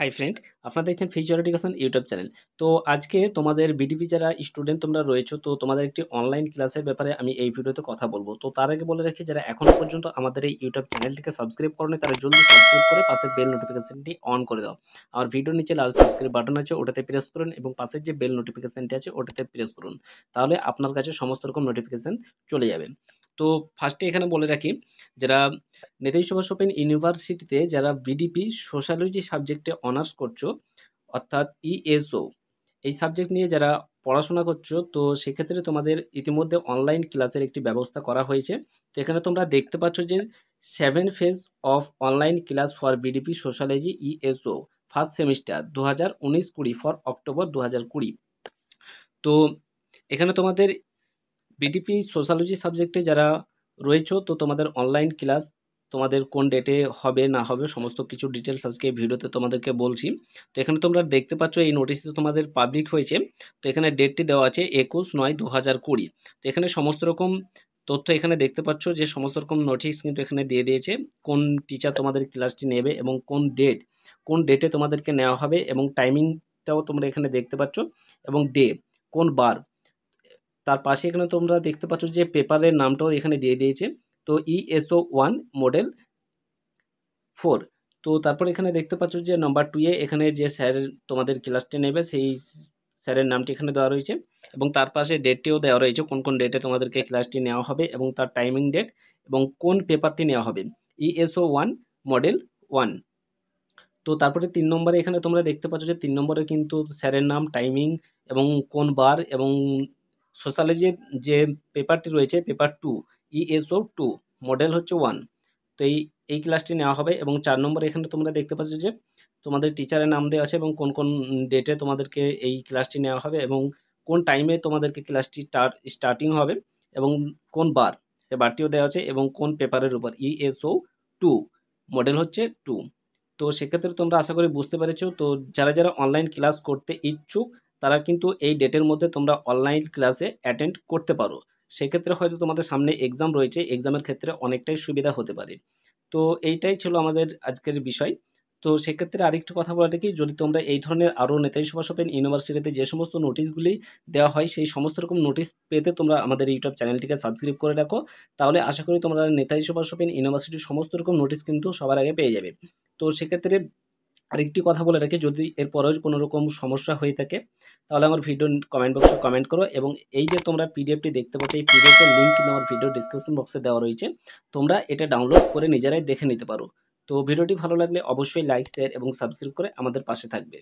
hi friend আপনারা দেখছেন ফিজিওর education YouTube channel তো আজকে তোমাদের বিডিপি যারা স্টুডেন্ট তোমরা রয়েছো তো তোমাদের একটি অনলাইন ক্লাসের ব্যাপারে আমি এই ভিডিওতে কথা বলবো তো তার আগে বলে রাখি যারা এখনও পর্যন্ত আমাদের এই ইউটিউব চ্যানেলটিকে সাবস্ক্রাইব করেনি তারা জলদি সাবস্ক্রাইব করে পাশের বেল নোটিফিকেশনটি অন করে দাও আর ভিডিওর নিচে লাল সাবস্ক্রাইব বাটন আছে ওটাতে প্রেস করুন এবং পাশের যে বেল নোটিফিকেশানটি আছে ওটাতে প্রেস করুন তাহলে আপনার কাছে সমস্ত রকম নোটিফিকেশান চলে যাবে তো ফার্স্টে এখানে বলে রাখি যারা নেতাজি সুভাষ ওপেন ইউনিভার্সিটিতে যারা বিডিপি সোশ্যালজি সাবজেক্টে অনার্স করছো অর্থাৎ ইএসও e এই সাবজেক্ট নিয়ে যারা পড়াশোনা করছো তো সেক্ষেত্রে তোমাদের ইতিমধ্যে অনলাইন ক্লাসের একটি ব্যবস্থা করা হয়েছে তো এখানে তোমরা দেখতে পাচ্ছ যে seven phase of online class for BDP sociology ESO first semester দু হাজার উনিশ কুড়ি ফর অক্টোবর দু হাজার কুড়ি তো এখানে তোমাদের বিডিপি সোশ্যালজি সাবজেক্টে যারা রয়েছে তো তোমাদের অনলাইন ক্লাস তোমাদের কোন ডেটে হবে না হবে সমস্ত কিছু ডিটেলস আজকে ভিডিওতে তোমাদেরকে বলছি তো এখানে তোমরা দেখতে পাচ্ছ এই নোটিশটি তোমাদের পাবলিক হয়েছে তো এখানে ডেটটি দেওয়া আছে একুশ নয় দু হাজার কুড়ি তো এখানে সমস্ত রকম তথ্য এখানে দেখতে পাচ্ছ যে সমস্ত রকম নোটিশ কিন্তু এখানে দিয়ে দিয়েছে কোন টিচার তোমাদের ক্লাসটি নেবে এবং কোন ডেট কোন ডেটে তোমাদেরকে নেওয়া হবে এবং টাইমিংটাও তোমরা এখানে দেখতে পাচ্ছ এবং ডে কোন বার তার পাশে এখানে তোমরা দেখতে পাচ্ছ যে পেপারের নামটাও এখানে দিয়ে দিয়েছে তো ইএসও ওয়ান মডেল ফোর তো তারপর এখানে দেখতে পাচ্ছ যে নাম্বার টুয়ে এখানে যে স্যার তোমাদের ক্লাসটি নেবে সেই স্যারের নামটি এখানে দেওয়া রয়েছে এবং তার পাশে ডেটটিও দেওয়া রয়েছে কোন কোন ডেটে তোমাদেরকে ক্লাসটি নেওয়া হবে এবং তার টাইমিং ডেট এবং কোন পেপারটি নেওয়া হবে ইএসও ওয়ান মডেল ওয়ান তো তারপরে তিন নম্বরে এখানে তোমরা দেখতে পাচ্ছ যে তিন নম্বরে কিন্তু স্যারের নাম টাইমিং এবং কোন বার এবং সোশ্যালজির যে পেপারটি রয়েছে paper two ESO two model হচ্ছে ওয়ান তো এই এই ক্লাসটি নেওয়া হবে এবং চার নম্বর এখানে তোমরা দেখতে পাচ্ছ যে তোমাদের টিচারের নাম দেওয়া আছে এবং কোন কোন ডেটে তোমাদেরকে এই ক্লাসটি নেওয়া হবে এবং কোন টাইমে তোমাদেরকে ক্লাসটি স্টার্টিং হবে এবং কোন বার সে বারটিও দেওয়া আছে এবং কোন পেপারের উপর ইএসও টু মডেল হচ্ছে টু তো সেক্ষেত্রে তোমরা আশা করি বুঝতে পেরেছো তো যারা যারা অনলাইন ক্লাস করতে ইচ্ছুক তারা কিন্তু এই ডেটের মধ্যে তোমরা অনলাইন ক্লাসে অ্যাটেন্ড করতে পারো সেক্ষেত্রে হয়তো তোমাদের সামনে এক্সাম রয়েছে এক্সামের ক্ষেত্রে অনেকটাই সুবিধা হতে পারে তো এইটাই ছিল আমাদের আজকের বিষয় তো সেক্ষেত্রে আরেকটু কথা বলা থাকি যদি তোমরা এই ধরনের আরও নেতাই সুভাষ সপেন ইউনিভার্সিটিতে যে সমস্ত নোটিশগুলি দেওয়া হয় সেই সমস্ত রকম নোটিশ পেতে তোমরা আমাদের ইউটিউব চ্যানেলটিকে সাবস্ক্রাইব করে রাখো তাহলে আশা করি তোমরা নেতাই সুভাষ সপেন ইউনিভার্সিটির সমস্ত রকম নোটিশ কিন্তু সবার আগে পেয়ে যাবে তো সেক্ষেত্রে আর একটি কথা বলে রাখি যদি এরপরেও কোনো রকম সমস্যা হয়ে থাকে তাহলে আমার ভিডিও কমেন্ট বক্সে কমেন্ট করো এবং এই যে তোমরা পিডিএফটি দেখতে পাচ্ছ এই পিডিএফের লিঙ্ক কিন্তু আমার ভিডিও ডিসক্রিপশন বক্সে দেওয়া রয়েছে তোমরা এটা ডাউনলোড করে নিজেরাই দেখে নিতে পারো তো ভিডিওটি ভালো লাগলে অবশ্যই লাইক শেয়ার এবং সাবস্ক্রাইব করে আমাদের পাশে থাকবে